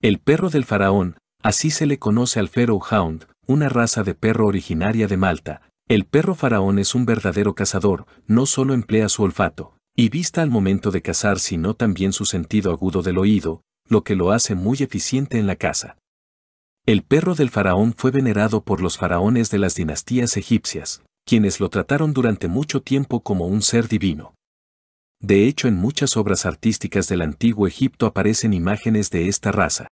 El perro del faraón, así se le conoce al Pharaoh Hound, una raza de perro originaria de Malta. El perro faraón es un verdadero cazador, no solo emplea su olfato y vista al momento de cazar, sino también su sentido agudo del oído, lo que lo hace muy eficiente en la caza. El perro del faraón fue venerado por los faraones de las dinastías egipcias, quienes lo trataron durante mucho tiempo como un ser divino. De hecho, en muchas obras artísticas del antiguo Egipto aparecen imágenes de esta raza.